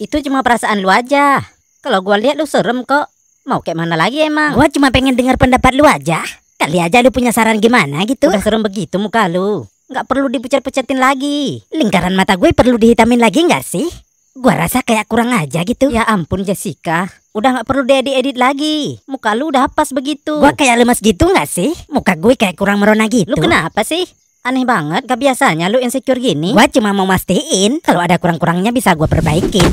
Itu cuma perasaan lu aja. Kalau gua lihat lu serem kok. Mau kayak mana lagi emang? Gua cuma pengen dengar pendapat lu aja. Kali aja lu punya saran gimana gitu. Udah serem begitu muka lu. Nggak perlu dipucat-pucatin lagi. Lingkaran mata gue perlu dihitamin lagi nggak sih? Gua rasa kayak kurang aja gitu. Ya ampun Jessica. Udah nggak perlu diedit-edit lagi. Muka lu udah pas begitu. Gua kayak lemas gitu nggak sih? Muka gue kayak kurang merona gitu. Lu kenapa sih? Aneh banget, gak biasanya lu insecure gini. Gua cuma mau mastiin kalau ada kurang-kurangnya bisa gua perbaikin.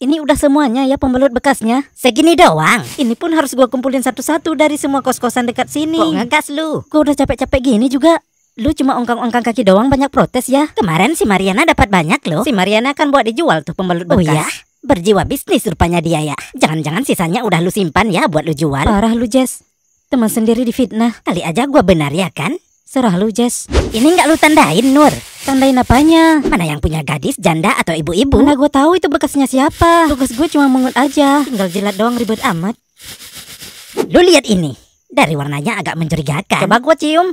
Ini udah semuanya ya pembelut bekasnya. Segini doang. Ini pun harus gua kumpulin satu-satu dari semua kos-kosan dekat sini. Kok ngegas lu? Gua udah capek-capek gini juga. Lu cuma ongkang-ongkang kaki doang banyak protes ya. Kemarin si Mariana dapat banyak loh. Si Mariana kan buat dijual tuh pembelut oh bekas. Oh ya? Berjiwa bisnis rupanya dia ya. Jangan-jangan sisanya udah lu simpan ya buat lu jual. Parah lu Jess. Teman sendiri difitnah. Kali aja gua benar ya kan? Serah lu, Jess. Ini nggak lu tandain, Nur. Tandain apanya? Mana yang punya gadis, janda, atau ibu-ibu? Mana gue tahu itu bekasnya siapa. Tugas gue cuma mengut aja. Tinggal jilat doang ribet amat. Lu lihat ini. Dari warnanya agak mencurigakan. Coba gue cium.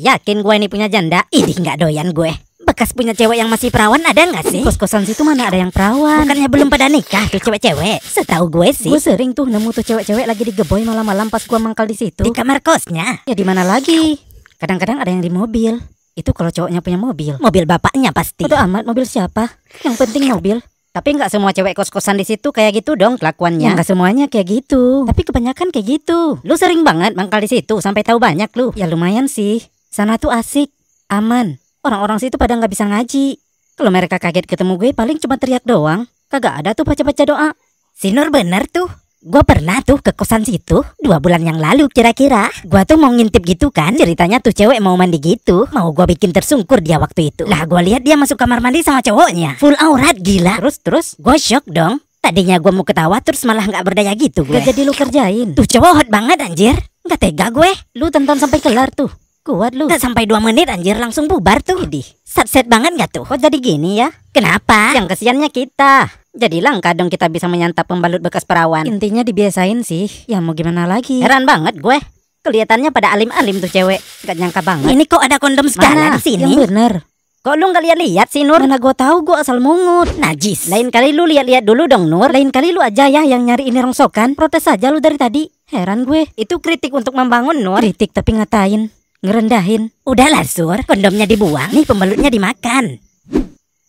Yakin gue ini punya janda? Ini nggak doyan gue bekas punya cewek yang masih perawan ada nggak sih? Kos-kosan situ mana ada yang perawan? Bukannya belum pada nikah tuh cewek-cewek? Setahu gue sih. Gue sering tuh nemu tuh cewek-cewek lagi digeboy malam-malam pas gue mangkal di situ. Di kamar kosnya? Ya di mana lagi? Kadang-kadang ada yang di mobil. Itu kalau cowoknya punya mobil. Mobil bapaknya pasti. Udah amat mobil siapa? Yang penting mobil. Tapi nggak semua cewek kos-kosan di situ kayak gitu dong kelakuannya. Ya, nggak ya, semuanya kayak gitu. Tapi kebanyakan kayak gitu. Lu sering banget mangkal di situ sampai tahu banyak lu. Ya lumayan sih. Sana tuh asik, aman, Orang-orang situ pada nggak bisa ngaji. Kalau mereka kaget ketemu gue paling cuma teriak doang. Kagak ada tuh baca-baca doa. Si Nur bener tuh. Gue pernah tuh ke kosan situ dua bulan yang lalu kira-kira. Gue tuh mau ngintip gitu kan. Ceritanya tuh cewek mau mandi gitu. Mau gue bikin tersungkur dia waktu itu. Lah gue lihat dia masuk kamar mandi sama cowoknya. Full aurat gila. Terus-terus gue shock dong. Tadinya gue mau ketawa terus malah nggak berdaya gitu gue. Gak jadi lu kerjain. Tuh cowok hot banget anjir. Gak tega gue. Lu tonton sampai kelar tuh. Kuat lu. nggak sampai dua menit anjir langsung bubar tuh. Jadi, set-set banget nggak tuh? Kok jadi gini ya? Kenapa? Yang kesiannya kita. Jadi langka dong kita bisa menyantap pembalut bekas perawan. Intinya dibiasain sih. Ya mau gimana lagi? Heran banget gue. Kelihatannya pada alim-alim tuh cewek. Gak nyangka banget. Ini kok ada kondom segala di sini? Yang bener. Kok lu nggak lihat-lihat sih Nur? Mana gue tahu gue asal mungut. Najis. Lain kali lu lihat-lihat dulu dong Nur. Lain kali lu aja ya yang nyari ini rongsokan. Protes aja lu dari tadi. Heran gue. Itu kritik untuk membangun Nur. Kritik tapi ngatain. Ngerendahin. Udahlah Sur, kondomnya dibuang, nih pembalutnya dimakan.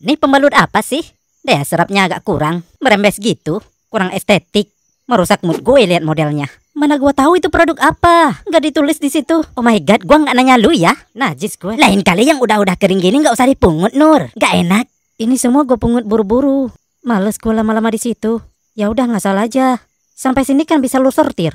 Nih pembalut apa sih? Deh serapnya agak kurang, merembes gitu, kurang estetik. Merusak mood gue lihat modelnya. Mana gue tahu itu produk apa? Gak ditulis di situ. Oh my god, gue nggak nanya lu ya. Najis gue. Lain kali yang udah-udah kering gini nggak usah dipungut Nur. Gak enak. Ini semua gue pungut buru-buru. Males gue lama-lama di situ. Ya udah nggak salah aja. Sampai sini kan bisa lu sortir.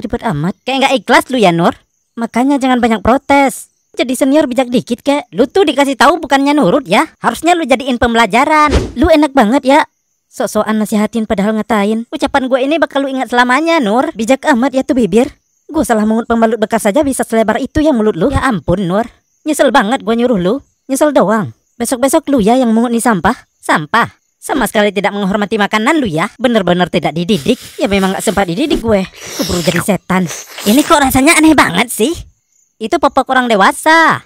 Ribet amat. Kayak nggak ikhlas lu ya Nur. Makanya jangan banyak protes. Jadi senior bijak dikit kek. Lu tuh dikasih tahu bukannya nurut ya. Harusnya lu jadiin pembelajaran. Lu enak banget ya. Sok-sokan nasihatin padahal ngatain. Ucapan gue ini bakal lu ingat selamanya, Nur. Bijak amat ya tuh bibir. Gue salah mengut pembalut bekas saja bisa selebar itu ya mulut lu. Ya ampun, Nur. Nyesel banget gue nyuruh lu. Nyesel doang. Besok-besok lu ya yang mengut nih sampah. Sampah. Sama sekali tidak menghormati makanan lu ya. Bener-bener tidak dididik. Ya memang gak sempat dididik gue. Gue jadi setan. Ini kok rasanya aneh banget sih. Itu popok orang dewasa.